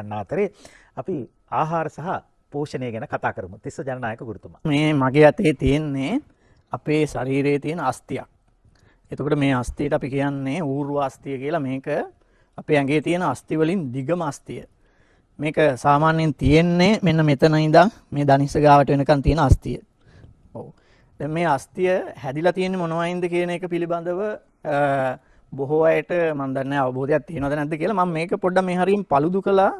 යන අතරේ අපි ආහාර සහ පෝෂණය ගැන කතා කරමු. තිස්ස ජනනායක ගුරුතුමා. මේ මගේ අතේ තියෙන්නේ අපේ ශරීරයේ තියෙන අස්තියක්. එතකොට මේ අස්තියට අපි කියන්නේ ඌර්ව අස්තිය කියලා මේක අපේ ඇඟේ තියෙන අස්ති වලින් දිගම අස්තිය. මේක සාමාන්‍යයෙන් තියෙන්නේ මෙන්න මෙතන ඉඳන් මේ දනිස ගාවට වෙනකන් තියෙන අස්තිය. ඔව්. දැන් මේ අස්තිය හැදිලා තියෙන්නේ මොනවයින්ද කියන එක පිළිබඳව බොහෝ අයට මම දන්නේ අවබෝධයක් තියෙනවද නැද්ද කියලා මම මේක පොඩ්ඩක් මේ හරියින් paludu කළා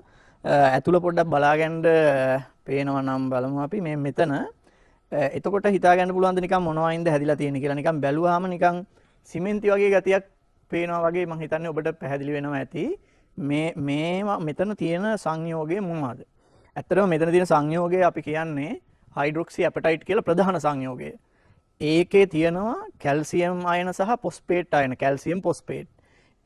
ඇතුළ පොඩ්ඩක් බලාගන්න පේනවා නම් බලමු අපි මේ මෙතන එතකොට හිතාගන්න පුළුවන්ද නිකන් මොනවයින්ද හැදිලා තියෙන්නේ කියලා නිකන් බැලුවාම නිකන් සිමෙන්ති වගේ ගතියක් පේනවා වගේ මම හිතන්නේ ඔබට පැහැදිලි වෙනවා ඇති මේ මේ මෙතන තියෙන සංයෝගය මොනවද ඇත්තටම මෙතන තියෙන සංයෝගය අපි කියන්නේ හයිඩ්‍රොක්සි ඇපටයිට් කියලා ප්‍රධාන සංයෝගය ඒකේ තියෙනවා කැල්සියම් අයන සහ පොස්පේට් අයන කැල්සියම් පොස්පේට්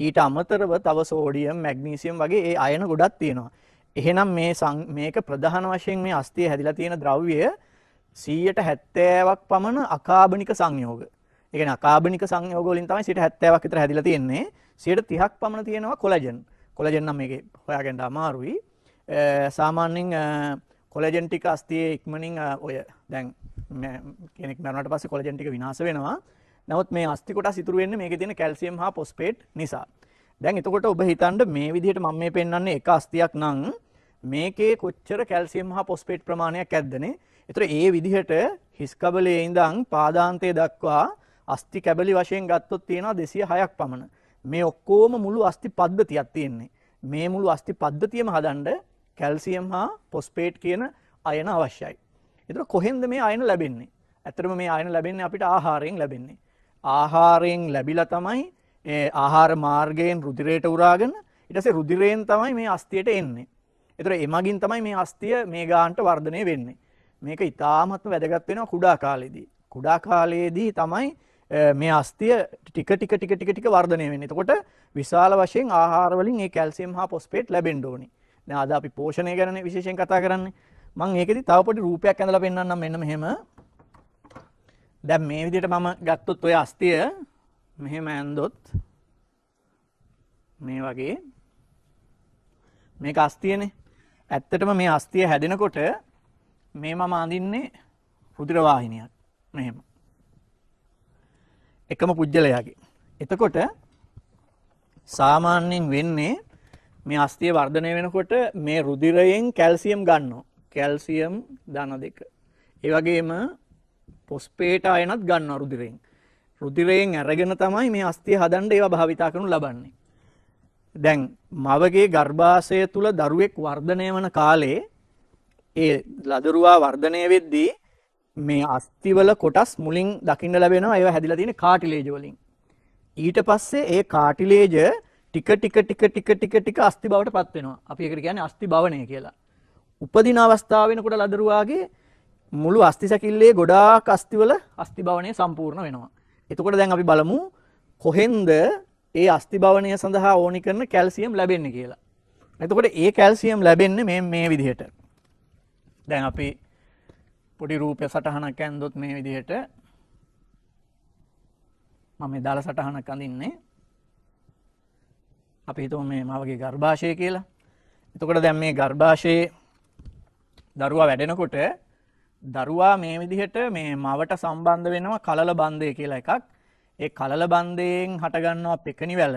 ඊට අමතරව තව සෝඩියම් මැග්නීසියම් වගේ ඒ අයන ගොඩක් තියෙනවා එහෙනම් මේ මේක ප්‍රධාන වශයෙන් මේ අස්තිය හැදිලා තියෙන ද්‍රව්‍යය 170ක් පමණ අකාබනික සංයෝග. ඒ කියන්නේ අකාබනික සංයෝග වලින් තමයි 170ක් විතර හැදිලා තියෙන්නේ. 130ක් පමණ තියෙනවා කොලජන්. කොලජන් නම් මේකේ හොයාගන්න අමාරුයි. සාමාන්‍යයෙන් කොලජන් ටික අස්තියේ ඉක්මනින් ඔය දැන් කෙනෙක් මරණට පස්සේ කොලජන් ටික විනාශ වෙනවා. නමුත් මේ අස්ති කොටස් ඉතුරු වෙන්නේ මේකේ තියෙන කැල්සියම් හා ෆොස්ෆේට් නිසා. දැන් එතකොට ඔබ හිතන්න මේ විදිහට මම මේ පෙන්වන්නේ එක අස්තියක් නම් මේකේ කොච්චර කැල්සියම් හා ෆොස්ෆේට් ප්‍රමාණයක් ඇද්දනේ. ඒතර ඒ විදිහට හිස් කබලයේ ඉඳන් පාදාන්තය දක්වා අස්ති කැබලි වශයෙන් ගත්තොත් තියෙනවා 206ක් පමණ. මේ ඔක්කොම මුළු අස්ති පද්ධතියක් තියෙන්නේ. මේ මුළු අස්ති පද්ධතියම හදන්න කැල්සියම් හා පොස්පේට් කියන අයන අවශ්‍යයි. එතර කොහෙන්ද මේ අයන ලැබෙන්නේ. ඇතරම මේ අයන ලැබෙන්නේ අපිට ආහාරයෙන් ලැබෙන්නේ. ආහාරයෙන් ලැබිල තමයි ආහාර මාර්ගයෙන් රුදිරයට උරාගෙන ඉටසේ රුදිරයෙන් තමයි මේ අස්තියට එන්නේ. එතර එමගින් තමයි මේ අස්තිය මේ ගාන්ට වර්ධනය වෙන්නේ. මේක ඉතාමත්ම වැදගත් වෙනවා කුඩා කාලෙදී. කුඩා කාලයේදී තමයි මේ අස්තිය ටික ටික ටික ටික ටික වර්ධනය වෙන්නේ. එතකොට විශාල වශයෙන් ආහාර වලින් ඒ කැල්සියම් හා පොස්පේට් ලැබෙන්න ඕනේ. දැන් අද අපි පෝෂණය ගැන විශේෂයෙන් කතා කරන්නේ. මම ඒකෙදි තව පොඩි රූපයක් ඇඳලා පෙන්නන්නම් මෙන්න මෙහෙම. දැන් මේ විදිහට මම ගත්තොත් ඔය අස්තිය මෙහෙම ඇඳොත් මේ වගේ මේක අස්තියනේ. ඇත්තටම මේ අස්තිය හැදෙනකොට මේ මම අඳින්නේ රුධිර වාහිනියක් මෙහෙම. එකම පුජ්‍යලයාගේ. එතකොට සාමාන්‍යයෙන් වෙන්නේ මේ අස්තිය වර්ධනය වෙනකොට මේ රුදිරයෙන් කැල්සියම් ගන්නවා. කැල්සියම් දන දෙක. ඒ වගේම පොස්පේට අයනත් ගන්නවා රුදිරයෙන්. රුදිරයෙන් අරගෙන තමයි මේ අස්තිය හදන්න ඒවා භාවිතා කරනු ලබන්නේ. දැන් මවගේ ගර්භාෂය තුල දරුවෙක් වර්ධනය වන කාලේ ඒ ලදරුවා වර්ධනය වෙද්දී මේ අස්තිවල කොටස් මුලින් දකින්න ලැබෙනවා ඒවා හැදිලා තියෙන කාටිලේජ් වලින්. ඊට පස්සේ ඒ කාටිලේජ් ටික ටික ටික ටික ටික ටික අස්ති බවට පත් වෙනවා. අපි ඒකට කියන්නේ අස්ති භවණය කියලා. උපදින අවස්ථාව වෙනකොට ලදරුවාගේ මුළු අස්ති සැකිල්ලේ ගොඩාක් අස්තිවල අස්ති භවණය සම්පූර්ණ වෙනවා. එතකොට දැන් අපි බලමු කොහෙන්ද ඒ අස්ති භවණය සඳහා ඕනි කරන කැල්සියම් ලැබෙන්නේ කියලා. එතකොට ඒ කැල්සියම් ලැබෙන්නේ මේ මේ විදිහට. දැන් අපි පොඩි රූපය සටහනක් ඇන්දොත් මේ විදිහට මම මේ දාලා සටහනක් අඳින්නේ අපි හිතම මේ මවගේ ගර්භාෂය කියලා එතකොට දැම් මේ ගර්භාෂයේ දරුවා වැඩෙනකොට දරුවා මේ විදිහට මේ මවට සම්බන්ධ වෙනවා කලල බන්ධය කියලා එකක් ඒ කලල බන්ධයෙන් හටගන්නවා පෙකනි වැල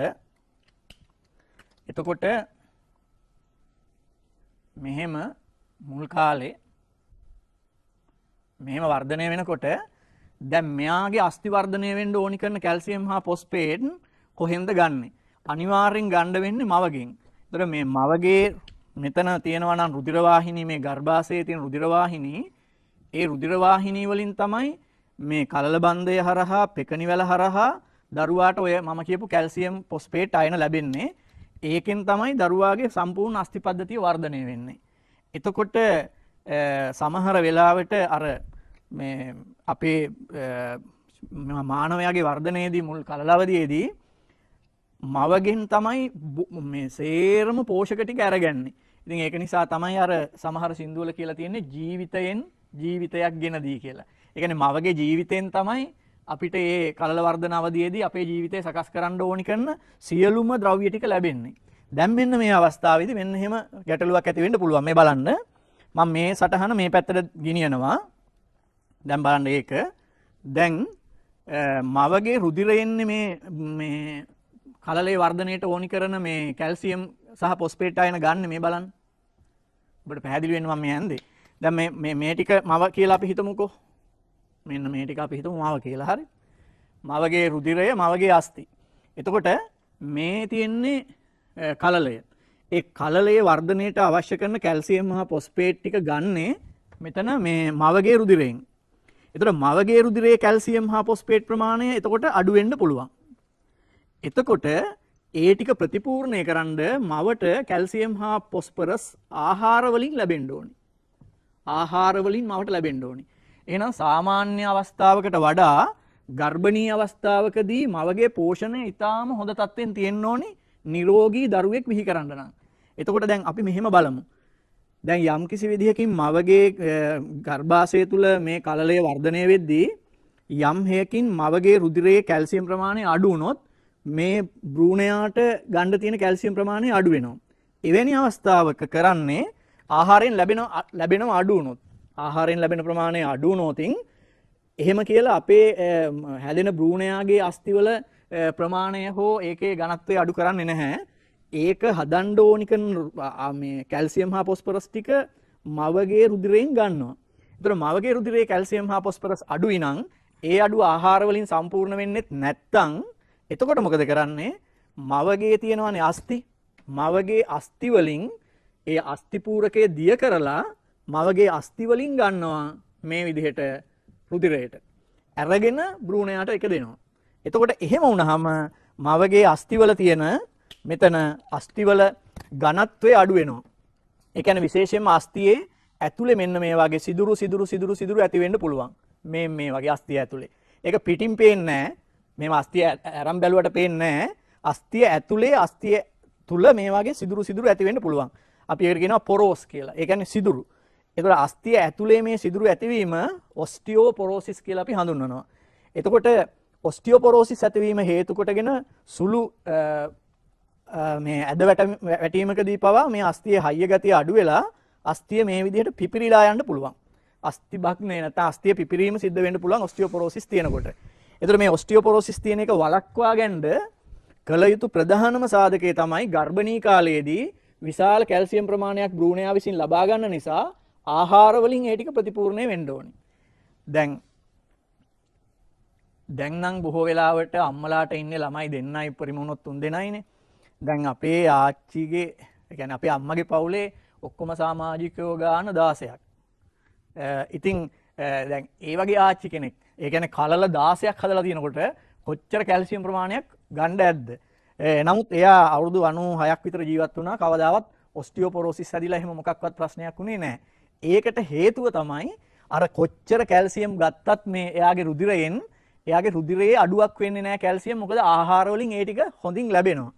එතකොට මෙහෙම මුල් කාලේ මෙහෙම වර්ධනය වෙනකොට දැම් මෙයාගේ අස්තිවර්ධනය වෙන්ඩ ඕනි කරන කැල්සියම් හා පොස්පේට් කොහෙන්ද ගන්නේ අනිවාර්යෙන් ගණ්ඩ වෙන්නේ මවගෙන්. එතකොට මේ මවගේ මෙතන තියෙනවා නම් රුධිරවාහිනී මේ ගර්භාෂයේ තියෙන රුධිරවාහිනී ඒ රුධිරවාහිනී වලින් තමයි මේ කලල බන්ධය හරහා පෙකණිවැල හරහා දරුවාට ඔය මම කියපු කැල්සියම් පොස්පේට් අයන ලැබෙන්නේ. ඒකෙන් තමයි දරුවාගේ සම්පූර්ණ අස්ථි පද්ධතිය වර්ධනය වෙන්නේ. එතකොට සමහර වෙලාවට අර අපේ මානවයාගේ වර්ධනයේදී මුල් කලලවදයේදී මවගෙන් තමයි මේ සේරම පෝෂක ටික අරගන්නේ. ඉතින් ඒක නිසා තමයි අර සමහර සින්දුවල කියලා තියෙන්නේ ජීවිතයෙන් ජීවිතයක් ගෙන දී කියලා. ඒ කියන්නේ මවගේ ජීවිතෙන් තමයි අපිට මේ කලල වර්ධන අවධියේදී අපේ ජීවිතය සකස් කරන්න ඕනි කරන සියලුම ද්‍රව්‍ය ටික ලැබෙන්නේ. දැන් මෙන්න මේ අවස්ථාවේදී මෙන්න එහෙම ගැටලුවක් ඇති වෙන්න පුළුවන්. මේ බලන්න. මම මේ සටහන මේ පැත්තට ගෙනියනවා. දැන් බලන්න ඒක. දැන් මවගේ රුධිරයෙන්නේ මේ මේ හලලේ වර්ධනයට ඕනි කරන මේ කැල්සියම් සහ පොස්පේට් අයන ගන්න මේ බලන්න. ඔබට පැහැදිලි වෙනවා මේ ඇන්දේ. දැන් මේ මේ මේ ටික මව කියලා අපි හිතමුකෝ. මෙන්න මේ ටික අපි හිතමු මව කියලා හරි. මවගේ රුධිරය මවගේ අස්ති. එතකොට මේ තියෙන්නේ කලලය. ඒ කලලයේ වර්ධනයට අවශ්‍ය කරන කැල්සියම් හා පොස්පේට් ටික ගන්නේ මෙතන මේ මවගේ රුධිරයෙන්. එතකොට මවගේ රුධිරයේ කැල්සියම් හා පොස්පේට් ප්‍රමාණය එතකොට අඩු වෙන්න පුළුවන්. එතකොට ඒ ටික ප්‍රතිපූර්ණය කරන්න මවට කැල්සියම් හා පොස්පරස් ආහාරවලින් ලැබෙන්න ඕනි. ආහාරවලින් මවට ලැබෙන්න ඕනි. එහෙනම් සාමාන්‍ය අවස්ථාවකට වඩා ගර්භණී අවස්ථාවකදී මවගේ පෝෂණය ඉතාම හොඳ තත්ත්වෙන් තියෙන්න ඕනි නිරෝගී දරුවෙක් විහි කරන්න නම්. එතකොට දැන් අපි මෙහෙම බලමු. දැන් යම් කිසි විදිහකින් මවගේ ගර්භාෂය තුල මේ කලලය වර්ධනය වෙද්දී යම් හේකින් මවගේ රුධිරයේ කැල්සියම් ප්‍රමාණය අඩු වුණොත් මේ බ්‍රූණයාට ගණ්ඩ තියෙන කැල්සියම් ප්‍රමාණය අඩු වෙනවා. එවැනි අවස්ථාවක කරන්නේ ආහාරයෙන් ලැබෙන ලැබෙනව අඩු වුණොත් ආහාරයෙන් ලැබෙන ප්‍රමාණය අඩු වුණොතින් එහෙම කියලා අපේ හැදෙන බ්‍රූණයාගේ අස්තිවල ප්‍රමාණය හෝ ඒකේ ඝනත්වය අඩු කරන්නේ නැහැ. ඒක හදන්න ඕනි කරන මේ කැල්සියම් හා ෆොස්ෆරස් ටික මවගේ රුධිරයෙන් ගන්නවා. ඒතර මවගේ රුධිරයේ කැල්සියම් හා ෆොස්ෆරස් අඩුයි නම් ඒ අඩු ආහාරවලින් සම්පූර්ණ වෙන්නේ නැත්නම් එතකොට මොකද කරන්නේ මවගේ තියෙනවනේ අස්ති මවගේ අස්ති වලින් ඒ අස්ති පූරකය දිය කරලා මවගේ අස්ති වලින් ගන්නවා මේ විදිහට රුධිරයට අරගෙන බ්‍රූණයාට එක දෙනවා එතකොට එහෙම වුණාම මවගේ අස්ති වල තියෙන මෙතන අස්ති වල ඝනත්වය අඩු වෙනවා ඒ කියන්නේ විශේෂයෙන්ම අස්තියේ ඇතුලේ මෙන්න මේ වගේ සිදුරු සිදුරු සිදුරු සිදුරු ඇති වෙන්න පුළුවන් මේ මේ වගේ අස්තිය ඇතුලේ ඒක පිටින් පේන්නේ නැහැ මේ අස්තිය ඇරම් බැලුවට පේන්නේ අස්තිය ඇතුලේ අස්තිය තුල මේ වගේ සිදුරු සිදුරු ඇති වෙන්න පුළුවන්. අපි ඒකට කියනවා පොරෝස් කියලා. ඒ කියන්නේ සිදුරු. ඒතකොට අස්තිය ඇතුලේ මේ සිදුරු ඇතිවීම ඔස්ටියෝපොරෝසිස් කියලා අපි හඳුන්වනවා. එතකොට ඔස්ටියෝපොරෝසිස් ඇතිවීම හේතු කොටගෙන සුළු මේ ඇද වැටීමකදී පවා මේ අස්තියේ හයිය ගතිය අඩු වෙලා අස්තිය මේ විදිහට පිපිරිලා යන්න පුළුවන්. අස්ති භග්නේ නැත්නම් අස්තිය පිපිරීම සිද්ධ වෙන්න පුළුවන් ඔස්ටියෝපොරෝසිස් තියෙනකොට. එතකොට මේ ඔස්ටියෝපොරොසිස් තියෙන එක වළක්වා ගන්න කළ යුතු ප්‍රධානම සාධකය තමයි ගර්භණී කාලයේදී විශාල කැල්සියම් ප්‍රමාණයක් බ්‍රූණයා විසින් ලබා ගන්න නිසා ආහාර වලින් ඒ ටික ප්‍රතිපූර්ණේ වෙන්න ඕනේ. දැන් දැන් නම් බොහෝ වෙලාවට අම්මලාට ඉන්නේ ළමයි දෙන්නයි පරිමුණොත් තුන් දෙනයිනේ. දැන් අපේ ආච්චිගේ يعني අපේ අම්මගේ පවුලේ ඔක්කොම සමාජිකයෝ ගාන 16ක්. ඉතින් දැන් ඒ වගේ ආච්චි කෙනෙක් ඒ කියන්නේ කලල 16ක් හදලා තිනකොට කොච්චර කැල්සියම් ප්‍රමාණයක් ගන්න ඇද්ද? නමුත් එයා අවුරුදු 96ක් විතර ජීවත් වුණා. කවදාවත් ඔස්ටියෝපොරොසිස් ඇදිලා එහෙම මොකක්වත් ප්‍රශ්නයක් වුණේ නැහැ. ඒකට හේතුව තමයි අර කොච්චර කැල්සියම් ගත්තත් මේ එයාගේ රුධිරයෙන් එයාගේ රුධිරයේ අඩුවක් වෙන්නේ නැහැ කැල්සියම්. මොකද ආහාර වලින් ඒ ටික හොඳින් ලැබෙනවා.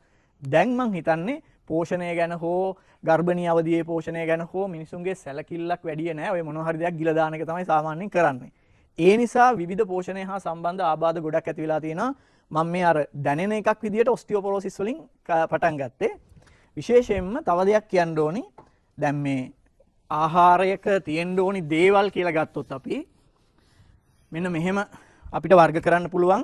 දැන් මං හිතන්නේ පෝෂණය ගැන හෝ ගර්භණී අවදියේ පෝෂණය ගැන හෝ මිනිසුන්ගේ සැලකිල්ලක් වැඩිය නැහැ. ඔය මොනවා හරි දෙයක් ගිල දාන එක තමයි සාමාන්‍යයෙන් කරන්නේ. ඒ නිසා විවිධ පෝෂණය හා සම්බන්ධ ආබාධ ගොඩක් ඇති වෙලා තියෙනවා. මම මේ අර දැනෙන එකක් විදියට ඔස්ටියෝපොරොසිස් වලින් පටන් ගත්තේ. විශේෂයෙන්ම තව දෙයක් කියන්න ඕනි. දැන් මේ ආහාරයක තියෙන්න ඕනි දේවල් කියලා ගත්තොත් අපි මෙන්න මෙහෙම අපිට වර්ග කරන්න පුළුවන්.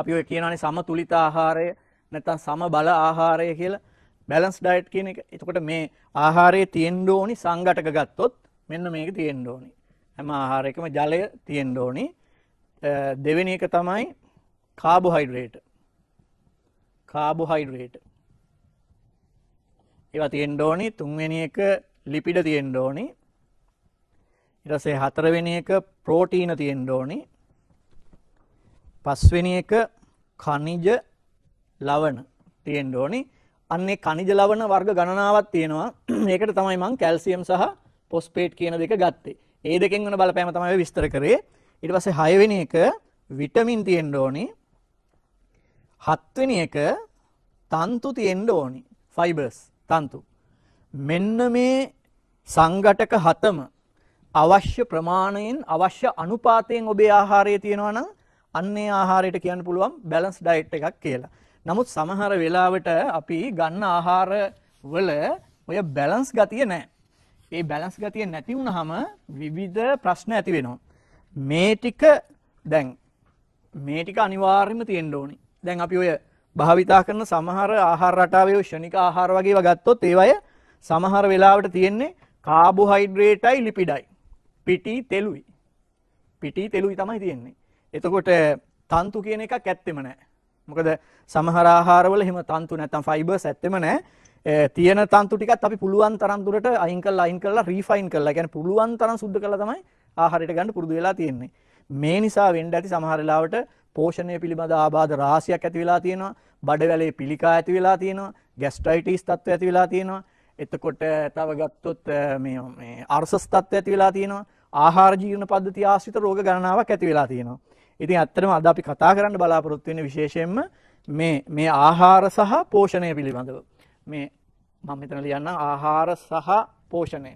අපි ඔය කියනවානේ සමතුලිත ආහාරය නැත්නම් සමබල ආහාරය කියලා බැලන්ස් ඩයට් කියන එක. එතකොට මේ ආහාරයේ තියෙන්න ඕනි සංඝටක ගත්තොත් මෙන්න මේක තියෙන්න ඕනි. හැම ආහාරයකම ජලය තියෙන්න ඕනි. දෙවෙනි එක තමයි කාබෝහයිඩ්‍රේට්. කාබෝහයිඩ්‍රේට්. ඒවා තියෙන්න ඕනි. තුන්වෙනි එක ලිපිඩ තියෙන්න ඕනි. ඊට පස්සේ හතරවෙනි එක ප්‍රෝටීන තියෙන්න ඕනි. පස්වෙනි එක කනිජ ලවණ තියෙන්න ඕනි. අන්නේ කනිජ ලවණ වර්ග ගණනාවක් තියෙනවා. ඒකට තමයි මම කැල්සියම් සහ ෆොස්ෆේට් කියන දෙක ගත්තේ. ඒ දෙකෙන් වන බලපෑම තමයි විස්තර කරේ. ඊට පස්සේ 6 වෙනි එක විටමින් තියෙන්න ඕනි. 7 වෙනි එක තන්තු තියෙන්න ඕනි. ෆයිබර්ස් තන්තු. මෙන්න මේ සංඝටක හතම අවශ්‍ය ප්‍රමාණයෙන් අවශ්‍ය අනුපාතයෙන් ඔබේ ආහාරයේ තියෙනවා නම් අන්නේ ආහාරයට කියන්න පුළුවන් බැලන්ස් ඩයට් එකක් කියලා. නමුත් සමහර වෙලාවට අපි ගන්න ආහාර වල ඔය බැලන්ස් ගතිය නැහැ. මේ බැලන්ස් ගතිය නැති වුනහම විවිධ ප්‍රශ්න ඇති වෙනවා. මේ ටික දැන් මේ ටික අනිවාර්යයෙන්ම තියෙන්න ඕනි. දැන් අපි ඔය භාවිතා කරන සමහර ආහාර රටාවේ ෂණික ආහාර වගේ ගත්තොත් ඒවය සමහර වෙලාවට තියෙන්නේ කාබෝහයිඩ්‍රේටයි ලිපිඩයි. පිටි තෙලුයි. පිටි තෙලුයි තමයි තියෙන්නේ. එතකොට තන්තු කියන එකක් ඇත්තෙම නැහැ. මොකද සමහර ආහාරවල එහෙම තන්තු නැත්තම් ෆයිබර්ස් ඇත්තෙම නැහැ. තියෙන තන්තු ටිකත් අපි පුළුවන් තරම් දුරට අයින් කරලා අයින් කරලා රීෆයින් කරලා කියන්නේ පුළුවන් තරම් සුද්ධ කරලා තමයි ආහාරයට ගන්න පුරුදු වෙලා තියෙන්නේ. මේ නිසා වෙන්න ඇති සමහර වෙලාවට පෝෂණය පිළිබඳ ආබාධ රාශියක් ඇති වෙලා තියෙනවා. බඩවැලේ පිළිකා ඇති වෙලා තියෙනවා. ગેස්ට්‍රයිටිස් තත්ත්වය ඇති වෙලා තියෙනවා. එතකොට තව ගත්තොත් මේ මේ අර්සස් තත්ත්වය ඇති වෙලා තියෙනවා. ආහාර ජීර්ණ පද්ධති ආශ්‍රිත රෝග ගණනාවක් ඇති වෙලා තියෙනවා. ඉතින් ඇත්තටම අද අපි කතා කරන්න බලාපොරොත්තු වෙන්නේ විශේෂයෙන්ම මේ මේ ආහාර සහ පෝෂණය පිළිබඳව. මේ මම මෙතන ලියන්න ආහාර සහ පෝෂණය.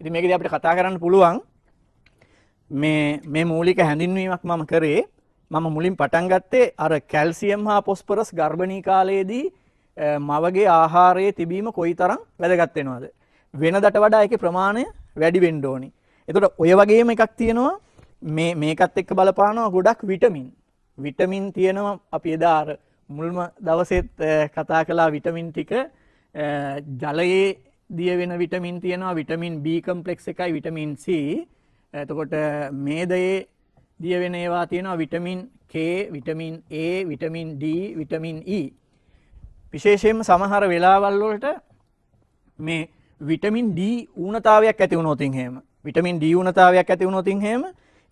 ඉතින් මේකදී අපිට කතා කරන්න පුළුවන් මේ මේ මූලික හැඳින්වීමක් මම කරේ මම මුලින් පටන් ගත්තේ අර කැල්සියම් හා පොස්පරස් ගර්භණී කාලයේදී මවගේ ආහාරයේ තිබීම කොයිතරම් වැදගත් වෙනවද වෙනදට වඩා ඒකේ ප්‍රමාණය වැඩි වෙන්න ඕනි. එතකොට ඔය වගේම එකක් තියෙනවා මේ මේකත් එක්ක බලපානවා ගොඩක් විටමින්. විටමින් තියෙනවා අපි එදා අර මුල්ම දවසෙත් කතා කලා විටමින් ටික ජලයේ දිය වෙන විටමින් තියෙනවා විටමින් B කම්පලෙක්ස් එකයි විටමින් C එතකොට මේදයේ දිය වෙන ඒවා තියෙනවා vitamin K vitamin A vitamin D vitamin E විශේෂයෙන්ම සමහර වෙලාවල් වලට මේ විටමින් D ඌනතාවයක් ඇති වුණොත් එහෙම විටමින් D ඌනතාවයක් ඇති වුණොත් එහෙම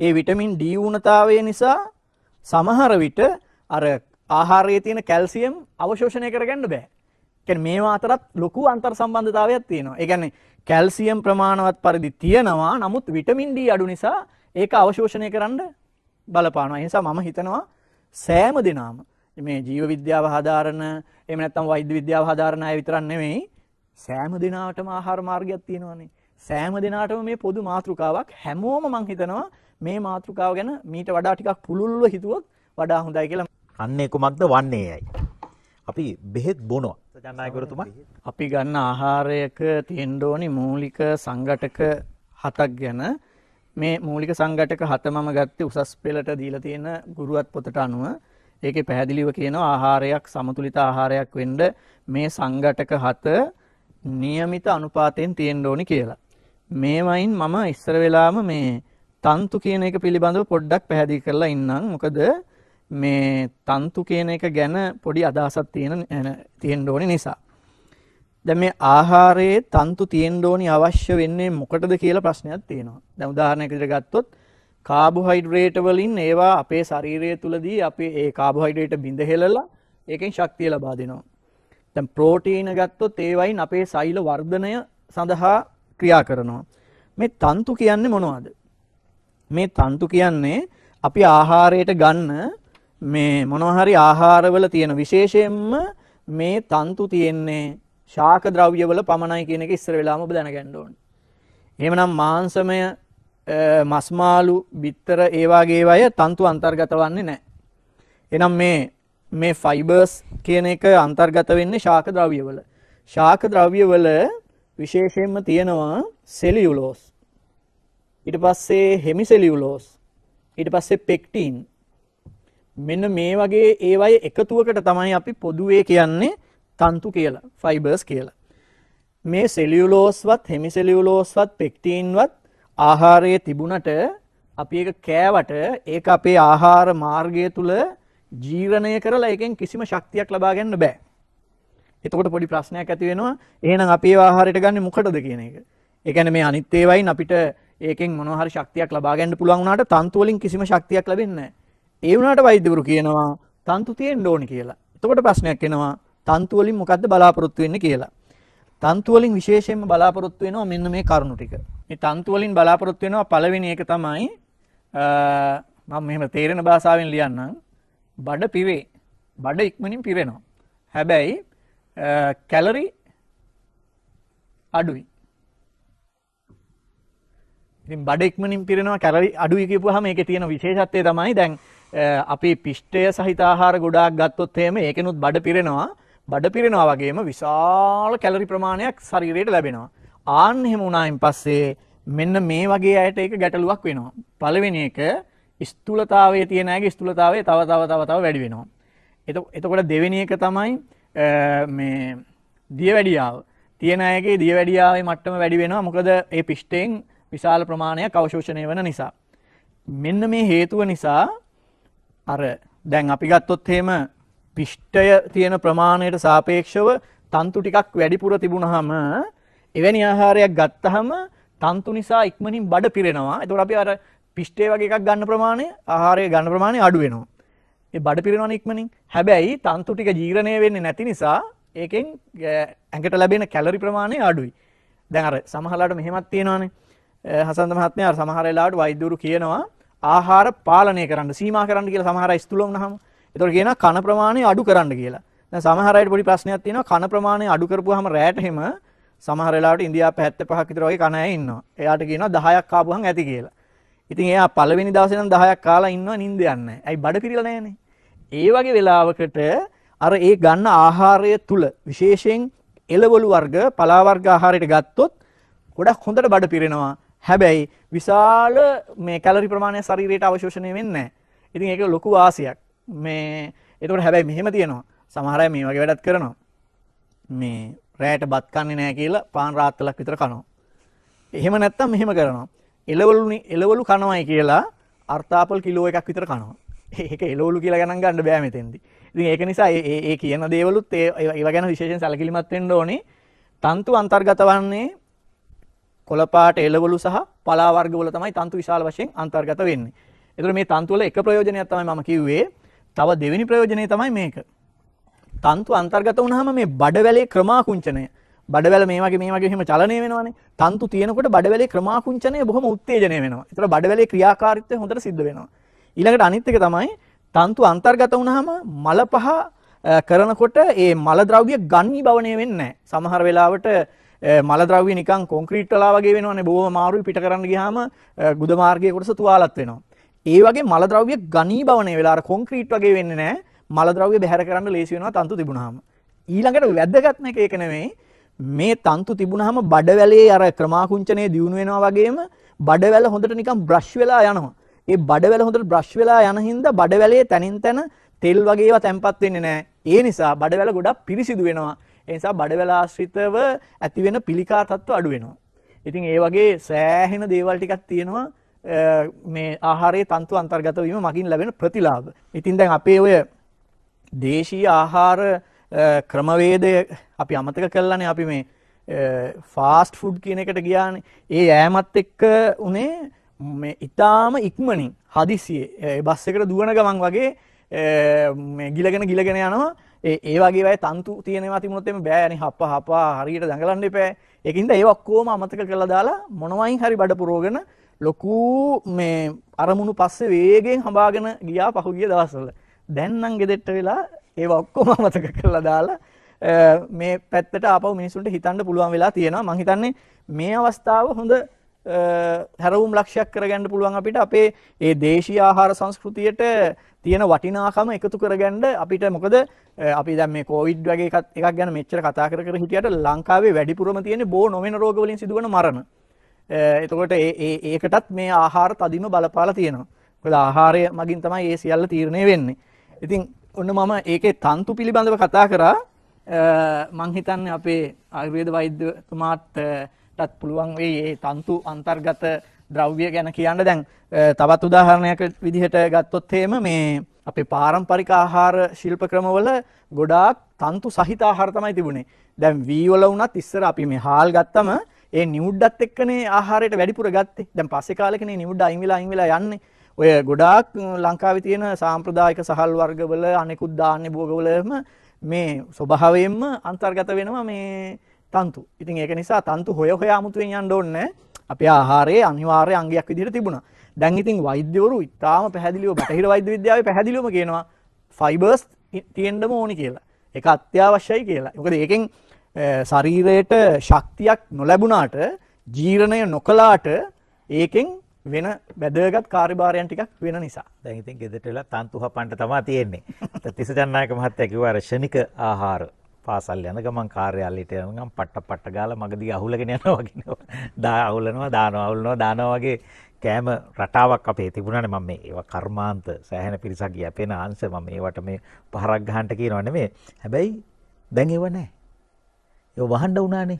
ඒ විටමින් D ඌනතාවය නිසා සමහර විට අර ආහාරයේ තියෙන කැල්සියම් අවශෝෂණය කරගන්න බෑ. කියන්නේ මේවා අතරත් ලොකු අන්තර් සම්බන්ධතාවයක් තියෙනවා. ඒ කියන්නේ කැල්සියම් ප්‍රමාණවත් පරිදි තියෙනවා. නමුත් විටමින් D අඩු නිසා ඒක අවශෝෂණය කරන්න බලපානවා. ඒ නිසා මම හිතනවා සෑම දිනම මේ ජීව විද්‍යාව හදාරන එහෙම නැත්නම් වෛද්‍ය විද්‍යාව හදාරන අය විතරක් නෙමෙයි සෑම දිනාටම ආහාර මාර්ගයක් තියෙනවානේ. සෑම දිනාටම මේ පොදු මාතෘකාවක් හැමෝම මං හිතනවා මේ මාතෘකාව ගැන මීට වඩා ටිකක් පුළුල්ව හිතුවොත් වඩා හොඳයි කියලා කන්නේ කුමක්ද වන්නේ යයි. අපි බෙහෙත් බොනවා. ජනනායකවරතුමා අපි ගන්න ආහාරයක තියෙන්න ඕනි මූලික සංඝටක හතක් ගැන මේ මූලික සංඝටක හත මම ගත්තේ උසස් පෙළට දීලා තියෙන ගුරුවත් පොතට අනුව ඒකේ පැහැදිලිව කියනවා ආහාරයක් සමතුලිත ආහාරයක් වෙන්න මේ සංඝටක හත નિયમિત අනුපාතයෙන් තියෙන්න ඕනි කියලා. මේවයින් මම ඉස්සර වෙලාම මේ තන්තු කියන එක පිළිබඳව පොඩ්ඩක් පැහැදිලි කරලා ඉන්නම්. මොකද මේ තන්තු කියන එක ගැන පොඩි අදහසක් තියෙන තියෙන්න ඕනේ නිසා. දැන් මේ ආහාරයේ තන්තු තියෙන්න ඕනි අවශ්‍ය වෙන්නේ මොකටද කියලා ප්‍රශ්නයක් තියෙනවා. දැන් උදාහරණයක් විදිහට ගත්තොත් කාබෝහයිඩ්‍රේට් වලින් ඒවා අපේ ශරීරය තුලදී අපි ඒ කාබෝහයිඩ්‍රේට් බිඳ හෙලලා ඒකෙන් ශක්තිය ලබා දෙනවා. දැන් ප්‍රෝටීන ගත්තොත් ඒවයින් අපේ සෛල වර්ධනය සඳහා ක්‍රියා කරනවා. මේ තන්තු කියන්නේ මොනවද? මේ තන්තු කියන්නේ අපි ආහාරයට ගන්න මේ මොනවා හරි ආහාරවල තියෙන විශේෂයෙන්ම මේ තන්තු තියෙන්නේ ශාක ද්‍රව්‍යවල පමණයි කියන එක ඉස්සර වෙලාම ඔබ දැනගන්න ඕනේ. එහෙමනම් මාංශමය මස්මාලු බිත්තර ඒ වගේ අය තන්තු අන්තර්ගත වන්නේ නැහැ. එහෙනම් මේ මේ ෆයිබර්ස් කියන එක අන්තර්ගත වෙන්නේ ශාක ද්‍රව්‍යවල. ශාක ද්‍රව්‍යවල විශේෂයෙන්ම තියෙනවා සෙලියුලෝස්. ඊට පස්සේ හෙමිසෙලියුලෝස්. ඊට පස්සේ පෙක්ටින් මෙන්න මේ වගේ ඒවයි එකතුවකට තමයි අපි පොදුවේ කියන්නේ තන්තු කියලා ෆයිබර්ස් කියලා. මේ සෙලියුලෝස්වත් හෙමිසෙලියුලෝස්වත් පෙක්ටීන්වත් ආහාරයේ තිබුණට අපි එක කෑවට ඒක අපේ ආහාර මාර්ගය තුළ ජීවනය කරලා එකෙන් කිසිම ශක්තියක් ලබා ගන්න බෑ. එතකොට පොඩි ප්‍රශ්නයක් ඇති වෙනවා එහෙනම් අපේ ආහාරයට ගන්න මොකටද කියන එක. ඒ කියන්නේ මේ අනිත් ඒවායින් අපිට ඒකෙන් මොනවා හරි ශක්තියක් ලබා ගන්න පුළුවන් වුණාට තන්තු වලින් කිසිම ශක්තියක් ලැබෙන්නේ නැහැ. ඒ වුණාට වෛද්‍යවරු කියනවා තන්තු තියෙන්න ඕනේ කියලා. එතකොට ප්‍රශ්නයක් එනවා තන්තු වලින් මොකද්ද බලාපොරොත්තු වෙන්නේ කියලා. තන්තු වලින් විශේෂයෙන්ම බලාපොරොත්තු වෙනවා මෙන්න මේ කරුණු ටික. මේ තන්තු වලින් බලාපොරොත්තු වෙනවා පළවෙනි එක තමයි මම මෙහෙම තේරෙන භාෂාවෙන් ලියන්නම්. බඩ පිරේ. බඩ ඉක්මනින් පිරෙනවා. හැබැයි කැලරි අඩුයි. ඉතින් බඩ ඉක්මනින් පිරෙනවා කැලරි අඩුයි කියපුවාම ඒකේ තියෙන විශේෂත්වය තමයි දැන් අපි පිෂ්ඨය සහිත ආහාර ගොඩාක් ගත්තොත් එහෙම ඒකෙනුත් බඩ පිරෙනවා. බඩ පිරෙනවා වගේම විශාල කැලරි ප්‍රමාණයක් ශරීරයට ලැබෙනවා. ආන් එහෙම වුණායින් පස්සේ මෙන්න මේ වගේ අයට ඒක ගැටලුවක් වෙනවා. පළවෙනි එක ස්තුලතාවයේ තියෙන අයගේ ස්තුලතාවය තව තව තව තව වැඩි වෙනවා. එතකොට දෙවෙනි එක තමයි මේ දියවැඩියාව. තියෙන අයගේ දියවැඩියාවේ මට්ටම වැඩි වෙනවා. මොකද ඒ පිෂ්ඨයෙන් විශාල ප්‍රමාණයක් අවශෝෂණය වෙන නිසා. මෙන්න මේ හේතුව නිසා අර දැන් අපි ගත්තොත් එහෙම පිෂ්ඨය තියෙන ප්‍රමාණයට සාපේක්ෂව තන්තු ටිකක් වැඩිපුර තිබුණාම එවැනි ආහාරයක් ගත්තහම තන්තු නිසා ඉක්මනින් බඩ පිරෙනවා. එතකොට අපි අර පිෂ්ඨය වගේ එකක් ගන්න ප්‍රමාණය ආහාරය ගන්න ප්‍රමාණය අඩු වෙනවා. ඒ බඩ පිරෙනවනේ ඉක්මනින්. හැබැයි තන්තු ටික ජීර්ණය වෙන්නේ නැති නිසා ඒකෙන් ඇඟට ලැබෙන කැලරි ප්‍රමාණය අඩුයි. දැන් අර සමහරලාට මෙහෙමත් තියෙනවානේ. හසන්ත මහත්මයා අර සමහර වෙලාවට වෛද්‍යවරු කියනවා ආහාර පාලනය කරන්න සීමා කරන්න කියලා සමහර අය ස්තුල වුණාම ඒතකොට කියනවා කන ප්‍රමාණය අඩු කරන්න කියලා. දැන් සමහර අයට පොඩි ප්‍රශ්නයක් තියෙනවා කන ප්‍රමාණය අඩු කරපුවාම රැට හැම සමහර වෙලාවට ඉන්දියාව 75ක් විතර වගේ කන අය ඉන්නවා. එයාට කියනවා 10ක් කාපුවාම ඇති කියලා. ඉතින් එයා පළවෙනි දවසේ නම් 10ක් කාලා ඉන්නවා නිින්ද යන්නේ නැහැ. ඇයි බඩ පිරিলা නැහැනේ. ඒ වගේ වෙලාවකට අර ඒ ගන්න ආහාරය තුල විශේෂයෙන් එළවලු වර්ග, පලා වර්ග ආහාරයට ගත්තොත් ගොඩක් හොඳට බඩ පිරෙනවා. හැබැයි විශාල මේ කැලරි ප්‍රමාණය ශරීරයට අවශෝෂණය වෙන්නේ ඉතින් ඒක ලොකු ආසියක් මේ එතකොට හැබැයි මෙහෙම තියෙනවා සමහර අය මේ වගේ වැඩත් කරනවා මේ රෑට බත් කන්නේ නැහැ කියලා පාන් රාත්තලක් විතර කනවා එහෙම නැත්තම් මෙහෙම කරනවා එළවලු එළවලු කනවයි කියලා අර්ථාපල් කිලෝ එකක් විතර කනවා ඒක එළවලු කියලා ගණන් ගන්න බෑ මෙතෙන්දි ඉතින් ඒක නිසා ඒ ඒ කියන දේවලුත් ඒ ඒව ගැන විශේෂයෙන් සැලකිලිමත් වෙන්න ඕනේ තන්තු අන්තර්ගත වන්නේ කොළපාට එළවලු සහ පලා වර්ගවල තමයි තන්තු විශාල වශයෙන් අන්තර්ගත වෙන්නේ. ඒතර මේ තන්තු වල එක ප්‍රයෝජනයක් තමයි මම කිව්වේ. තව දෙවෙනි ප්‍රයෝජනය තමයි මේක. තන්තු අන්තර්ගත වුනහම මේ බඩවැලේ ක්‍රමාකුංචනය බඩවැල මේ වගේ මේ වගේ එහෙම චලනය වෙනවානේ. තන්තු තියෙනකොට බඩවැලේ ක්‍රමාකුංචනය බොහොම උත්තේජනය වෙනවා. ඒතර බඩවැලේ ක්‍රියාකාරීත්වය හොඳට සිද්ධ වෙනවා. ඊළඟට අනිත් එක තමයි තන්තු අන්තර්ගත වුනහම මල පහ කරනකොට ඒ මල ද්‍රව්‍ය ගන්නී භවණය වෙන්නේ නැහැ. සමහර වෙලාවට මල ද්‍රව්‍ය නිකන් කොන්ක්‍රීට් වලා වගේ වෙනවනේ බොහොම මාරුයි පිට කරන්න ගියාම ගුද මාර්ගයේ කොටස තුවාලත් වෙනවා. ඒ වගේ මල ද්‍රව්‍ය ඝනීභවණය වෙලා අර කොන්ක්‍රීට් වගේ වෙන්නේ නැහැ. මල ද්‍රව්‍ය බැහැර කරන්න ලේසි වෙනවා තන්තු තිබුණාම. ඊළඟට වැදගත්ම එක ඒක නෙමෙයි මේ තන්තු තිබුණාම බඩවැලේ අර ක්‍රමාකුංචනයේ දියුණු වෙනවා වගේම බඩවැල හොඳට නිකන් බ්‍රෂ් වෙලා යනවා. ඒ බඩවැල හොඳට බ්‍රෂ් වෙලා යන හින්දා බඩවැලේ තනින් තන තෙල් වගේ ඒවා තැම්පත් වෙන්නේ නැහැ. ඒ නිසා බඩවැල ගොඩක් පිරිසිදු වෙනවා. ඒ නිසා බඩවැල ආශ්‍රිතව ඇති වෙන පිළිකා තත්ත්ව අඩු වෙනවා. ඉතින් ඒ වගේ සෑහෙන දේවල් ටිකක් තියෙනවා මේ ආහාරයේ තන්තු අන්තර්ගත වීම මගින් ලැබෙන ප්‍රතිලාභ. ඉතින් දැන් අපේ ඔය දේශීය ආහාර ක්‍රමවේදය අපි අමතක කළානේ අපි මේ ෆාස්ට් ෆුඩ් කියන එකට ගියානේ. ඒ යෑමත් එක්ක උනේ මේ ඊටාම ඉක්මනින් හදිසියේ බස් එකට දුවන ගමන් වගේ මේ ගිලගෙන ගිලගෙන යනවා ඒ ඒ වගේ වැය තන්තු තියෙනවා තිබුණොත් එimhe බෑ යන්නේ හප්ප හපා හරියට දඟලන්න එපා. ඒකින්ද ඒව ඔක්කොම අමතක කරලා දාලා මොනවයින් හරි බඩ පුරවගෙන ලොකු මේ අරමුණු පස්සේ වේගෙන් හඹාගෙන ගියා පහුගිය දවස්වල. දැන් නම් ගෙදෙට්ට වෙලා ඒව ඔක්කොම අමතක කරලා දාලා මේ පැත්තට ආපහු මිනිසුන්ට හිතන්න පුළුවන් වෙලා තියෙනවා. මම හිතන්නේ මේ අවස්ථාව හොඳ හැරවුම් ලක්ෂයක් කරගන්න පුළුවන් අපිට අපේ ඒ දේශීය ආහාර සංස්කෘතියට තියෙන වටිනාකම එකතු කරගන්න අපිට මොකද අපි දැන් මේ කොවිඩ් වගේ එකක් ගැන මෙච්චර කතා කර කර හිටියට ලංකාවේ වැඩිපුරම තියෙන්නේ බෝ නොවන රෝග වලින් සිදුවන මරණ. එතකොට ඒ ඒකටත් මේ ආහාර තදින්ම බලපාලා තියෙනවා. මොකද ආහාරය මගින් තමයි මේ සියල්ල තීරණය වෙන්නේ. ඉතින් ඔන්න මම ඒකේ තන්තු පිළිබඳව කතා කරා මං හිතන්නේ අපේ ආයුර්වේද වෛද්‍යතුමාත් මටත් පුළුවන් වෙයි ඒ තන්තු අන්තර්ගත ද්‍රව්‍ය ගැන කියන්න දැන් තවත් උදාහරණයක් විදිහට ගත්තොත් එහෙම මේ අපේ පාරම්පරික ආහාර ශිල්ප ක්‍රමවල ගොඩාක් තන්තු සහිත ආහාර තමයි තිබුණේ. දැන් වී වල වුණත් ඉස්සර අපි මේ හාල් ගත්තම ඒ නිවුඩ්ඩත් එක්කනේ ආහාරයට වැඩිපුර ගත්තේ. දැන් පස්සේ කාලෙකනේ නිවුඩ් අයින් වෙලා අයින් වෙලා යන්නේ. ඔය ගොඩාක් ලංකාවේ තියෙන සාම්ප්‍රදායික සහල් වර්ගවල අනෙකුත් ධාන්‍ය භෝගවලම මේ ස්වභාවයෙන්ම අන්තර්ගත වෙනවා මේ තන්තු. ඉතින් ඒක නිසා තන්තු හොය හොයා 아무තුවෙන් යන්න ඕනේ අපේ ආහාරයේ අනිවාර්ය අංගයක් විදිහට තිබුණා. දැන් ඉතින් වෛද්‍යවරු ඉතාම පැහැදිලිව බටහිර වෛද්‍ය විද්‍යාවේ පැහැදිලිවම කියනවා ෆයිබර්ස් තියෙන්නම ඕනි කියලා. ඒක අත්‍යවශ්‍යයි කියලා. මොකද ඒකෙන් ශරීරයට ශක්තියක් නොලැබුණාට ජීර්ණය නොකලාට ඒකෙන් වෙන වැදගත් කාර්යභාරයන් ටිකක් වෙන නිසා. දැන් ඉතින් ගෙදරට වෙලා තන්තු හපන්න තමයි තියෙන්නේ. තිස්ස ජන්නායක මහත්තයා කිව්වා ක්ෂණික ආහාර පාසල් යන ගමන් කාර්යාලයට යන ගමන් පට්ට පට්ට ගාලා මගදී අහුලගෙන යනවා වගේ දා අහුලනවා දානවා අහුලනවා දානවා වගේ කෑම රටාවක් අපේ තිබුණානේ මම මේ ඒවා කර්මාන්ත සෑහෙන පිරිසක් යැපෙන අංශ මම ඒවට මේ පහරක් ගහන්න කියනවා නෙමෙයි හැබැයි දැන් ඒව නැහැ ඒව වහන්න උනානේ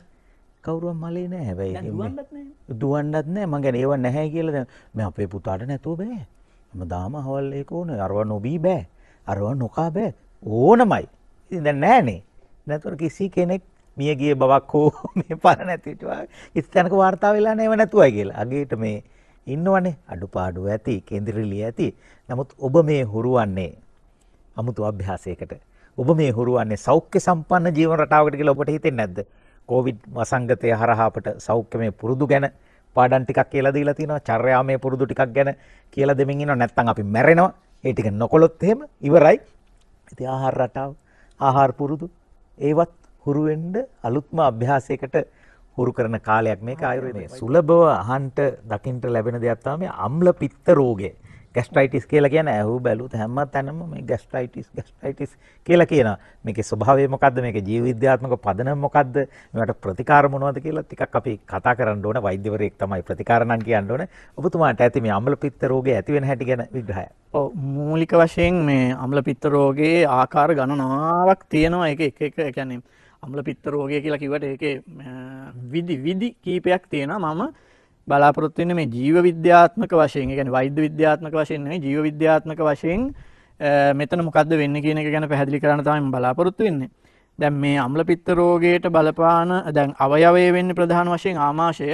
කවුරුවක් මලේ නැහැ හැබැයි දුවන්නත් නැහැ මම කියන්නේ ඒව නැහැ කියලා දැන් මම අපේ පුතාට නැතුව බෑ මම දාම හවල් ඒක ඕන අරව නොබී බෑ අරව නොකා බෑ ඕනමයි ඉතින් දැන් නැහනේ නැතර කිසි කෙනෙක් මිය ගිය බවක් හෝ මේ පර නැතිටවා ඉස්තැනක වාර්තා වෙලා නෑව නැතුවයි කියලා. අගේට මේ ඉන්නවනේ අඩුපාඩු ඇති, කේන්ද්‍රලිය ඇති. නමුත් ඔබ මේ හුරුවන්නේ අමුතු අභ්‍යාසයකට. ඔබ මේ හුරුවන්නේ සෞඛ්‍ය සම්පන්න ජීවන රටාවකට කියලා ඔබට හිතෙන්නේ නැද්ද? කොවිඩ් වසංගතය හරහා අපට සෞඛ්‍ය මේ පුරුදු ගැන පාඩම් ටිකක් කියලා දීලා තිනවා. චර්යාමය පුරුදු ටිකක් ගැන කියලා දෙමින් ඉන්නවා. නැත්තම් අපි මැරෙනවා. ඒ ටික නොකොලොත් එහෙම ඉවරයි. ඉතින් ආහාර රටාව, ආහාර පුරුදු ඒවත් හුරු වෙන්න අලුත්ම අභ්‍යාසයකට හුරු කරන කාලයක් මේක ආයුර්වේදයේ සුලභව අහන්ට දකින්න ලැබෙන දෙයක් තමයි අම්ල පිත්ත රෝගය. ગેસ્ટ્રાઇટિસ කියලා කියන්නේ ඇහුව බැලුවොත් හැම තැනම මේ ગેස්ટ્રાઇටිස් ગેස්ટ્રાઇටිસ කියලා කියනවා. මේකේ ස්වභාවය මොකද්ද? මේකේ ජීව විද්‍යාත්මක පදනම මොකද්ද? මේවට ප්‍රතිකාර මොනවද කියලා ටිකක් අපි කතා කරන්න ඕන වෛද්‍යවරයෙක් තමයි ප්‍රතිකාර නම් කියන්න ඕන. ඔබතුමාට ඇති මේ අම්ල පිත්ත රෝගේ ඇති වෙන හැටි ගැන විග්‍රහය. ඔව් මූලික වශයෙන් මේ අම්ල පිත්ත රෝගේ ආකාර ගණනාවක් තියෙනවා. ඒක එක එක කියන්නේ අම්ල පිත්ත රෝගය කියලා කිව්වට ඒකේ විදි විදි කීපයක් තියෙනවා. මම බලාපොරොත්තු වෙන්නේ මේ ජීව විද්‍යාත්මක වශයෙන්, ඒ කියන්නේ වෛද්‍ය විද්‍යාත්මක වශයෙන් නෙවෙයි ජීව විද්‍යාත්මක වශයෙන් මෙතන මොකද්ද වෙන්නේ කියන එක ගැන පැහැදිලි කරන්න තමයි මම බලාපොරොත්තු වෙන්නේ. දැන් මේ අම්ල පිත්ත රෝගයට බලපාන දැන් අවයවයේ වෙන්නේ ප්‍රධාන වශයෙන් ආමාශය.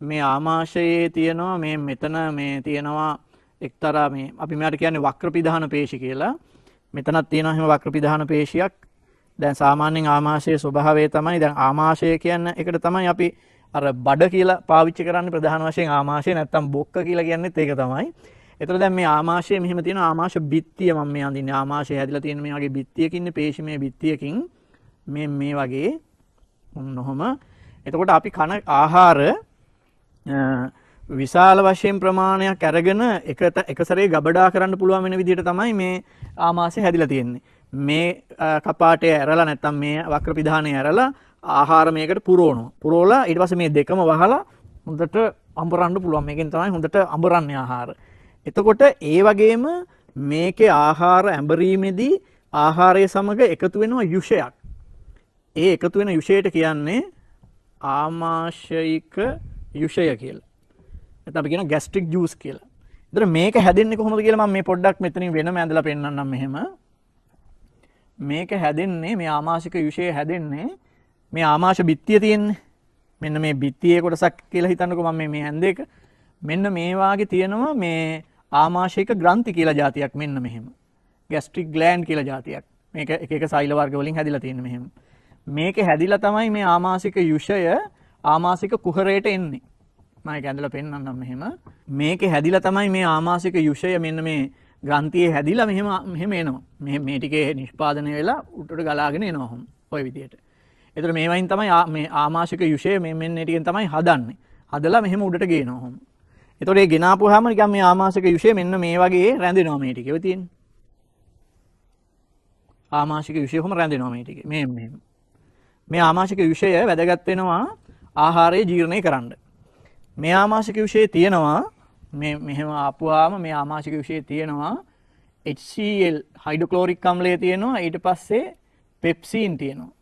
මේ ආමාශයේ තියෙනවා මේ මෙතන මේ තියෙනවා එක්තරා මේ අපි මෙයාට කියන්නේ වක්‍රපිධාන පේශි කියලා. මෙතනත් තියෙනවා එහෙම වක්‍රපිධාන පේශියක්. දැන් සාමාන්‍යයෙන් ආමාශයේ ස්වභාවය තමයි දැන් ආමාශය කියන එකට තමයි අපි අර බඩ කියලා පාවිච්චි කරන්න ප්‍රධාන වශයෙන් ආමාශය නැත්තම් බොක්ක කියලා කියන්නෙත් ඒක තමයි. එතකොට දැන් මේ ආමාශය මෙහෙම තියෙන ආමාශ බිත්තිය මම මේ අඳින්නේ ආමාශය හැදිලා තියෙන මේ වගේ බිත්තියකින් පේශීමේ බිත්තියකින් මේ මේ වගේ ඔන්නඔහම එතකොට අපි කන ආහාර විශාල වශයෙන් ප්‍රමාණයක් අරගෙන එක එක සැරේ ගබඩා කරන්න පුළුවන් වෙන විදිහට තමයි මේ ආමාශය හැදිලා තියෙන්නේ. මේ කපාටය ඇරලා නැත්තම් මේ වක්‍ර ප්‍රධානය ඇරලා ආහාර මේකට පුරෝනවා. පුරෝලා ඊට පස්සේ මේ දෙකම වහලා හොඳට අඹරන්න පුළුවන්. මේකෙන් තමයි හොඳට අඹරන්නේ ආහාර. එතකොට ඒ වගේම මේකේ ආහාර ඇඹරීමේදී ආහාරය සමග එකතු වෙනවා යුෂයක්. ඒ එකතු වෙන යුෂයට කියන්නේ ආමාශයික යුෂය කියලා. නැත්නම් අපි කියන ગેස්ට්‍රික් ජූස් කියලා. ඉතින් මේක හැදෙන්නේ කොහොමද කියලා මම මේ පොඩ්ඩක් මෙතනින් වෙනම ඇඳලා පෙන්නන්නම් මෙහෙම. මේක හැදෙන්නේ මේ ආමාශික යුෂය හැදෙන්නේ මේ ආමාශ බිත්තිය තියෙන්නේ මෙන්න මේ බිත්තියේ කොටසක් කියලා හිතන්නකෝ මම මේ හැන්ද එක මෙන්න මේ වාගේ තියෙනවා මේ ආමාශයක ග්‍රන්ථි කියලා જાතියක් මෙන්න මෙහෙම ગેස්ට්‍රික් ග්ලෑන්ඩ් කියලා જાතියක් මේක එක එක සෛල වර්ග වලින් හැදිලා තියෙන මෙහෙම මේක හැදිලා තමයි මේ ආමාශික යුෂය ආමාශික කුහරයට එන්නේ මම ඒක ඇඳලා පෙන්වන්නම් මෙහෙම මේක හැදිලා තමයි මේ ආමාශික යුෂය මෙන්න මේ ග්‍රන්ථියේ හැදිලා මෙහෙම මෙහෙම එනවා මේ මේ ටිකේ නිෂ්පාදනය වෙලා උඩට ගලාගෙන එනවා ඔය විදියට එතර මේවයින් තමයි ආමාශික යුෂය මෙන්න ටිකෙන් තමයි හදන්නේ හදලා මෙහෙම උඩට ගේනොහොම එතොට ගෙනාපු හම නිකම් මේ ආමාශක යුෂය මෙන්න මේ වගේ රැඳ නොමේටිකව තින් ආමාශික යුෂයහොම රැඳ නොමේටික මේ මේ ආමාශික යුෂය වැදගත්වෙනවා ආහාරය ජීර්ණය කරන්න මේ ආමාශික විෂය තියෙනවා මෙහෙම ආපුවාම මේ ආමාශික විෂය තියෙනවා HCl හයිඩෝකලෝරික් අම්ලය තියෙනවා ඊට පස්සේ පෙප්සීන් තියෙනවා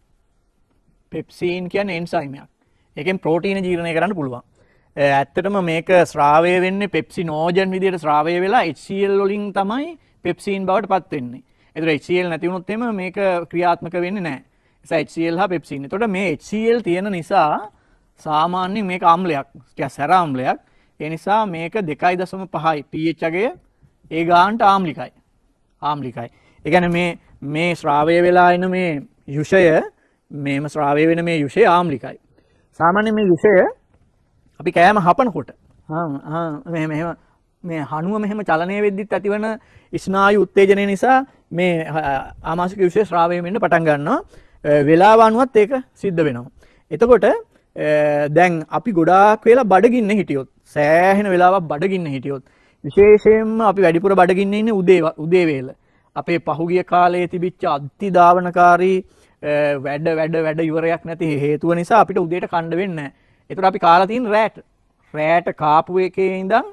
පෙප්සීන් කියන්න එන්සයිමයක් එකෙන් ප්‍රෝටීන ජීරණය කරන්න පුළුවන් ඇත්තටම මේක ශ්‍රාවය වෙන්න පෙප්සි නෝජන් විදියට ශ්‍රාවය වෙලා HCl වලින් තමයි පෙප්සීන් බවට පත් වෙන්නේ. ඒතර HCl නැති වුණොත් එම මේක ක්‍රියාත්මක වෙන්නේ නැහැ. ඒ HCl හා පෙප්සින්. එතකොට මේ HCl තියෙන නිසා සාමාන්‍යයෙන් මේක ආම්ලයක්. කියන්නේ සැර ආම්ලයක්. ඒ නිසා මේක 2.5යි pH අගය ඒ ගානට ආම්ලිකයි. ආම්ලිකයි. ඒ කියන්නේ මේ මේ ශ්‍රාවය වෙලා එන මේ යුෂය මේම ශ්‍රාවය වෙන මේ යුෂය ආම්ලිකයි. සාමාන්‍ය මේ යුෂය අපි කෑම හපනකොට මෙම මේ හනුව මෙහෙම චලනය වෙද්දිත් ඇතිවන ඉස්නායු උත්තේජනය නිසා මේ ආමාසික යුෂය ශ්‍රාවය වෙන්න පටන් ගන්නවා වෙලාව අනුවත් ඒක සිද්ධ වෙනවා. එතකොට දැන් අපි ගොඩාක් වෙලා බඩගින්න හිටියොත් සෑහෙන වෙලාවක් බඩගින්න හිටියොත් විශේෂයෙන්ම අපි වැඩිපුර බඩගින්න ඉන්නේ උදේ උදේ වේල. අපේ පහුගිය කාලයේ තිබිච්ච අත්ති දාවනකාරී වැඩ වැඩ වැඩ ඉවරයක් නැති හේතුව නිසා අපිට උදේට කණ්ඩ වෙන්න එතුට අපි කාලතින් රෑට රෑට කාපු එකේ ඉඳම්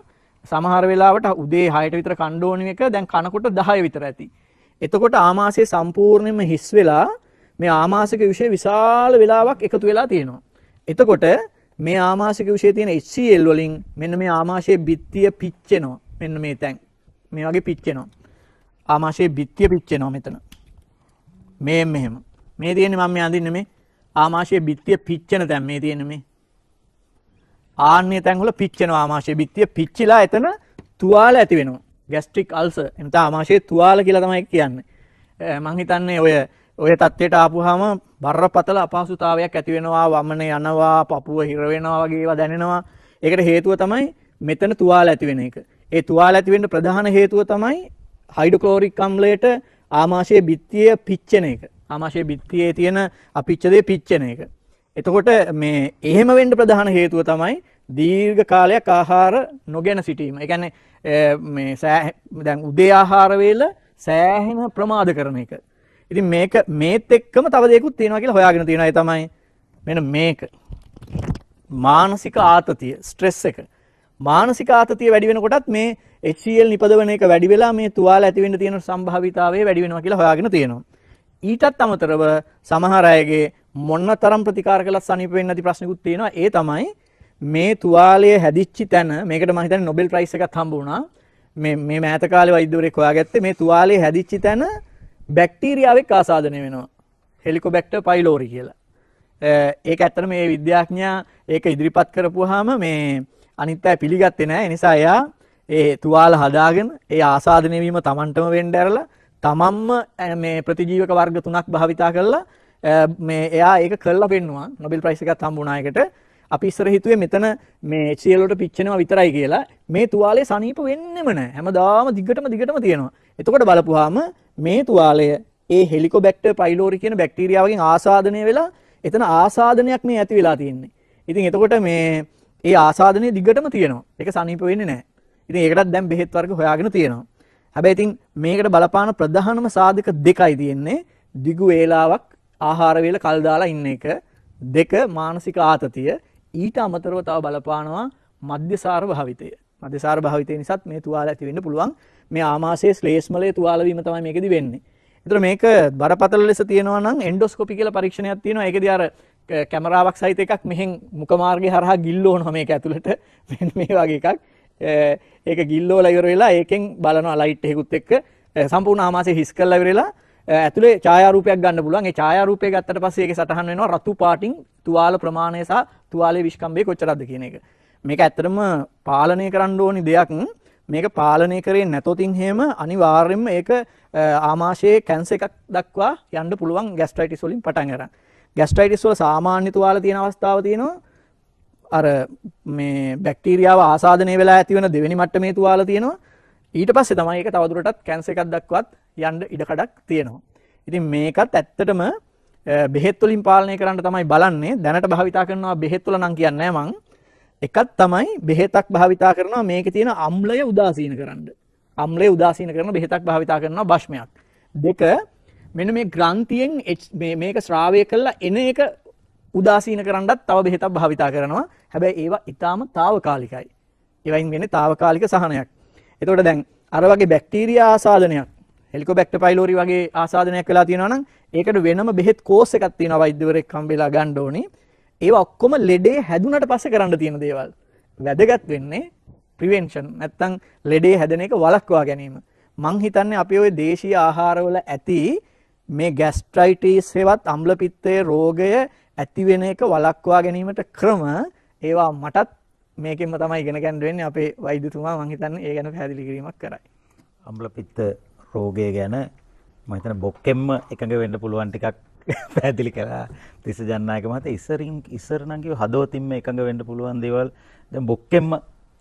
සමහර වෙලාවට උදේ හයට විතර කණ්ඩෝන එක දැන් කනකොට දහය විතර ඇති. එතකොට ආමාසය සම්පූර්ණයම හිස් වෙලා මේ ආමාසක විෂය විශාල වෙලාවක් එකතු වෙලා තියෙනවා. එතකොට මේ ආමාසික විෂය තියෙන HCl වලින් මෙන්න මේ ආමාශයේ බිත්තිය පිච්චෙනවා. මෙන්න මේ තැන්. මේ වගේ පිච්චෙනවා. ආමාශයේ බිත්තිය පිච්චෙනවා මෙතන. මේ මෙහෙම. මේ තියෙන්නේ මම මේ අඳින්නේ මේ ආමාශයේ බිත්තිය පිච්චෙන තැන් මේ තියෙන්නේ මේ ආන්නේ තැන් වල පිච්චෙනවා ආමාශයේ බිත්තිය පිච්චිලා එතන තුවාල ඇති වෙනවා ગેස්ට්‍රික් අල්සර් එතන ආමාශයේ තුවාල කියලා තමයි කියන්නේ මං හිතන්නේ ඔය ඔය தත්ත්වයට ආපුවාම බරපතල අපහසුතාවයක් ඇති වෙනවා වමන යනවා පපුව හිර වෙනවා වගේ ඒවා දැනෙනවා ඒකට හේතුව තමයි මෙතන තුවාල ඇති වෙන එක ඒ තුවාල ඇති වෙන්න ප්‍රධාන හේතුව තමයි හයිඩ්‍රොක්ලෝරික් අම්ලයට ආමාශයේ බිත්තිය පිච්චෙන එක ආමාශය බිත්තියේ තියෙන අපිච්චදේ පිච්චන එක. එතකොට මේ එහෙම වෙන්න ප්‍රධාන හේතුව තමයි දීර්ඝ කාලයක් ආහාර නොගෙන සිටීම. ඒ කියන්නේ මේ දැන් උදේ ආහාර වේල සෑහෙන ප්‍රමාද කරන එක. ඉතින් මේක මේත් එක්කම තව දෙයක්ත් තියෙනවා කියලා හොයාගෙන තියෙනවා ඒ තමයි මෙන්න මේක. මානසික ආතතිය, ස්ට්‍රෙස් එක. මානසික ආතතිය වැඩි වෙනකොටත් මේ HCl නිපදවන එක වැඩි වෙලා මේ තුවාල ඇති වෙන්න තියෙන සම්භාවිතාවය වැඩි වෙනවා කියලා හොයාගෙන තියෙනවා. ඊටත් අමතරව සමහර අයගේ මොන්නතරම් ප්‍රතිකාර කළත් සනීප වෙන්නේ නැති ප්‍රශ්නකුත් තියෙනවා. ඒ තමයි මේ තුවාලය හැදිච්චි තැන මේකට මම හිතන්නේ Nobel Prize එකක් හම්බ වුණා. මේ මේ මෑත කාලේ වෛද්‍යවරයෙක් හොයාගත්තේ මේ තුවාලය හැදිච්චි තැන බැක්ටීරියාවෙක් ආසාදනය වෙනවා. හෙලිකොබැක්ටර් පයිලෝරි කියලා. ඒක ඇත්තට මේ විද්‍යාඥයා ඒක ඉදිරිපත් කරපුවාම මේ අනිත් අය පිළිගත්තේ නැහැ. ඒ නිසා එයා ඒ තුවාල හදාගෙන ඒ ආසාදනය වීම Tamanටම වෙන්න ඇරලා තමන්ම මේ ප්‍රතිජීවක වර්ග තුනක් භාවිතා කරලා මේ එයා ඒක කරලා පෙන්නවා නොබෙල් ප්‍රයිස් එකක් හම්බුණා එකට අපි ඉස්සර හිතුවේ මෙතන මේ HCl වලට පිච්චෙනවා විතරයි කියලා මේ තුවාලේ සනීප වෙන්නෙම නැහැ හැමදාම දිගටම දිගටම තියෙනවා එතකොට බලපුවාම මේ තුවාලය ඒ හෙලිකොබැක්ටර් පයිලෝරි කියන බැක්ටීරියාවකින් ආසාදනය වෙලා එතන ආසාදනයක් මේ ඇති වෙලා තියෙන්නේ ඉතින් එතකොට මේ ඒ ආසාදනය දිගටම තියෙනවා ඒක සනීප වෙන්නේ නැහැ ඉතින් ඒකටත් දැන් බෙහෙත් වර්ග හොයාගෙන තියෙනවා හැබැයි ඉතින් මේකට බලපාන ප්‍රධානම සාධක දෙකයි තියෙන්නේ දිගු වේලාවක් ආහාර වේල කල් දාලා ඉන්න එක දෙක මානසික ආතතිය ඊට අමතරව තව බලපානවා මධ්‍යසාර භාවිතය මධ්‍යසාර භාවිතය නිසාත් මේ තුවාල ඇති වෙන්න පුළුවන් මේ ආමාශයේ ශ්ලේෂ්මලයේ තුවාල වීම තමයි මේකෙදි වෙන්නේ එතකොට මේක බරපතල ලෙස තියෙනවා නම් එන්ඩොස්කෝපි කියලා පරීක්ෂණයක් තියෙනවා ඒකෙදී අර කැමරාවක් සහිත එකක් මෙහෙන් මුඛ මාර්ගය හරහා ගිල්ලෝනවා මේක ඇතුළට මේ වගේ එකක් ඒක ගිල්ලෝල ඉවර වෙලා ඒකෙන් බලනවා ලයිට් එකකුත් එක්ක සම්පූර්ණ ආමාශය හිස් කරලා ඉවර වෙලා ඇතුලේ ඡායාරූපයක් ගන්න පුළුවන්. ඒ ඡායාරූපය ගත්තට පස්සේ ඒකේ සටහන් වෙනවා රතු පාටින් තුවාල ප්‍රමාණය සහ තුවාලේ විශ්කම්භය කොච්චරද කියන එක. මේක ඇත්තටම පාලනය කරන්න ඕනි දෙයක්. මේක පාලනය කරේ නැතොතින් හේම අනිවාර්යෙන්ම ඒක ආමාශයේ කැන්සර් එකක් දක්වා යන්න පුළුවන් ગેස්ට්‍රයිටිස් වලින් පටන් ගන්න. ගැස්ටයිටිස් වල සාමාන්‍ය තුවාල තියෙන අවස්ථාව තියෙනවා අර මේ බැක්ටීරියාව ආසාධනය වෙලා ඇතිවන දෙවැනි මට්ටමේ තුවාල තියෙනවා ඊට පස්සේ තමයි ඒක තවදුරටත් කැන්සර් එකක් දක්වත් යන්න ඉඩ කඩක් තියෙනවා ඉතින් මේකත් ඇත්තටම බෙහෙත් වලින් පාලනය කරන්න තමයි බලන්නේ දැනට භාවිතා කරනවා බෙහෙත් වල නම් කියන්නේ මං එකක් තමයි බෙහෙතක් භාවිතා කරනවා මේකේ තියෙන අම්ලය උදාසීන කරන්න අම්ලය උදාසීන කරන බෙහෙතක් භාවිතා කරනවා භෂ්මයක් දෙක මෙන්න මේ ග්‍රන්ථියෙන් මේක ශ්‍රාවය කරලා එන එක උදාසීන කරන්නත් තව බෙහෙතක් භාවිතා කරනවා හැබැයි ඒවා ඉතාම తాවකාලිකයි ඒවයින් වෙන්නේ తాවකාලික සහනයක් එතකොට දැන් අර වගේ බැක්ටීරියා ආසාදනයක් හෙලිකොබැක්ටර් පයිලෝරි වගේ ආසාදනයක් වෙලා තියෙනවා නම් ඒකට වෙනම බෙහෙත් කෝස් එකක් තියෙනවා වෛද්‍යවරයෙක් හම්බෙලා ගන්න ඕනේ. ඒවා ඔක්කොම ලෙඩේ හැදුනට පස්සේ කරන්න තියෙන දේවල්. වැදගත් වෙන්නේ ප්‍රිවෙන්ෂන් නැත්තම් ලෙඩේ හැදෙන එක වළක්වා ගැනීම. මං හිතන්නේ අපි ওই දේශීය ආහාරවල ඇති මේ ગેස්ට්‍රයිටිස් හේවත් අම්ල පිත්තේ රෝගය ඇති වෙන එක වළක්වා ගැනීමට ක්‍රම ඒවා මටත් මේකෙන්ම තමයි ඉගෙන ගන්න වෙන්නේ අපේ වෛද්‍යතුමා මම හිතන්නේ ඒ ගැන පැහැදිලි කිරීමක් කරයි. අම්ලපිත්ත රෝගය ගැන මම හිතන්නේ බොක්කෙම්ම එකඟ වෙන්න පුළුවන් ටිකක් පැහැදිලි කළා. තිස්ස ජන්නායක මහතා ඉස්සරින් ඉස්සර නම් කිව්ව හදවතින්ම එකඟ වෙන්න පුළුවන් දේවල් දැන් බොක්කෙම්ම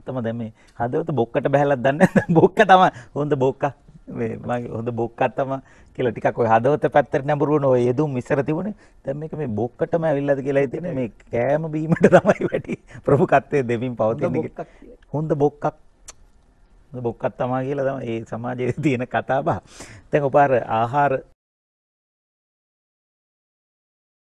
තම දැන් මේ හදවත බොක්කට බහැලක් දන්නේ බොක්ක තමයි හොඳ බොක්කා මේ මගේ හොඳ බොක්කක් තමයි කියලා ටිකක් ඔය හදවත පැත්තට නැඹුරු වුණ ඔය යෙදුම් ඉස්සර තිබුණේ. දැන් මේක මේ බොක්කටම ඇවිල්ලාද කියලා හිතෙන්නේ මේ කෑම බීමට තමයි වැටි ප්‍රමුඛත්වයේ දෙමින් පවතින එක. හොඳ බොක්කක් හොඳ බොක්කක් තමයි කියලා තමයි මේ සමාජයේ තියෙන කතාබහ. දැන් ඔපාර ආහාර